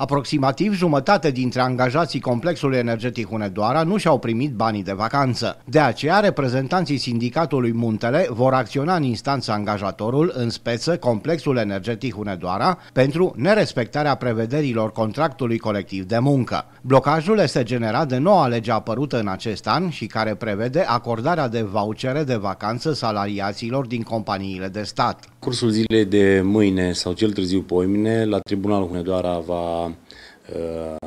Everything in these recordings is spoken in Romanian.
Aproximativ jumătate dintre angajații complexului energetic Hunedoara nu și-au primit banii de vacanță. De aceea, reprezentanții sindicatului Muntele vor acționa în instanță angajatorul, în speță complexul energetic Hunedoara, pentru nerespectarea prevederilor contractului colectiv de muncă. Blocajul este generat de noua lege apărută în acest an și care prevede acordarea de vouchere de vacanță salariaților din companiile de stat cursul zilei de mâine sau cel târziu poimine, la Tribunalul Hunedoara va uh,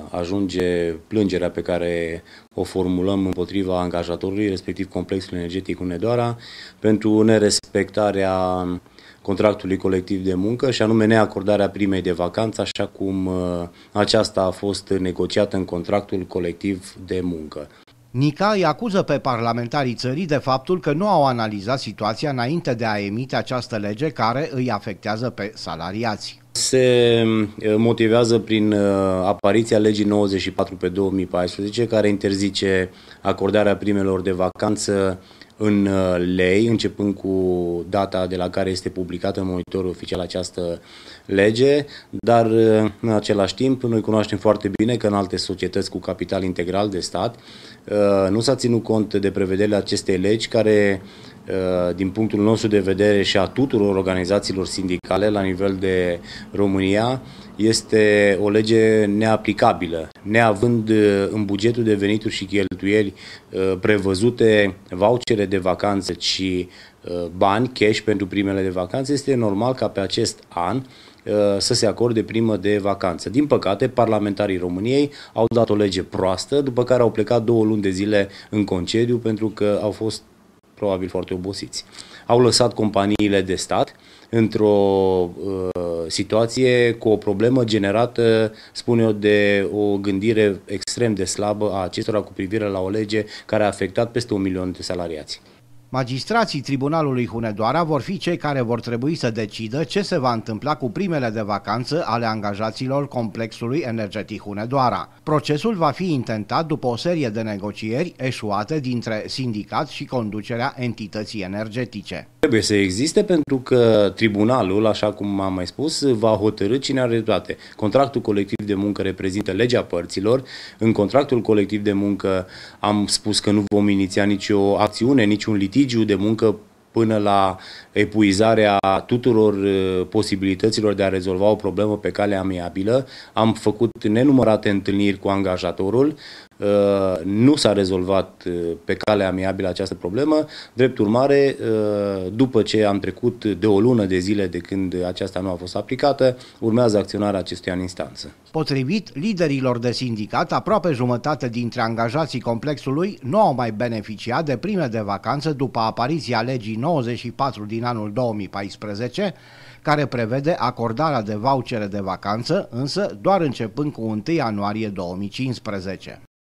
ajunge plângerea pe care o formulăm împotriva angajatorului, respectiv complexul energetic Hunedoara, pentru nerespectarea contractului colectiv de muncă și anume neacordarea primei de vacanță, așa cum uh, aceasta a fost negociată în contractul colectiv de muncă. Nica îi acuză pe parlamentarii țării de faptul că nu au analizat situația înainte de a emite această lege care îi afectează pe salariați. Se eh, motivează prin eh, apariția legii 94 pe 2014 care interzice acordarea primelor de vacanță în uh, lei, începând cu data de la care este publicată în monitorul oficial această lege, dar uh, în același timp noi cunoaștem foarte bine că în alte societăți cu capital integral de stat uh, nu s-a ținut cont de prevederile acestei legi care uh, Uh, din punctul nostru de vedere și a tuturor organizațiilor sindicale la nivel de România, este o lege neaplicabilă, neavând uh, în bugetul de venituri și cheltuieli uh, prevăzute vouchere de vacanță și bani, cash pentru primele de vacanță, este normal ca pe acest an să se acorde primă de vacanță. Din păcate, parlamentarii României au dat o lege proastă, după care au plecat două luni de zile în concediu pentru că au fost probabil foarte obosiți. Au lăsat companiile de stat într-o uh, situație cu o problemă generată, spun eu, de o gândire extrem de slabă a acestora cu privire la o lege care a afectat peste un milion de salariați. Magistrații Tribunalului Hunedoara vor fi cei care vor trebui să decidă ce se va întâmpla cu primele de vacanță ale angajaților complexului energetic Hunedoara. Procesul va fi intentat după o serie de negocieri eșuate dintre sindicat și conducerea entității energetice. Trebuie să existe pentru că tribunalul, așa cum am mai spus, va hotărâ cine are dreptate. Contractul colectiv de muncă reprezintă legea părților. În contractul colectiv de muncă am spus că nu vom iniția nicio acțiune, niciun litigiu litigiu de muncă până la epuizarea tuturor uh, posibilităților de a rezolva o problemă pe cale amiabilă. Am făcut nenumărate întâlniri cu angajatorul, Uh, nu s-a rezolvat uh, pe cale amiabilă această problemă. Drept urmare, uh, după ce am trecut de o lună de zile de când aceasta nu a fost aplicată, urmează acționarea acestuia în instanță. Potrivit liderilor de sindicat, aproape jumătate dintre angajații complexului nu au mai beneficiat de prime de vacanță după apariția legii 94 din anul 2014, care prevede acordarea de vouchere de vacanță, însă doar începând cu 1 ianuarie 2015.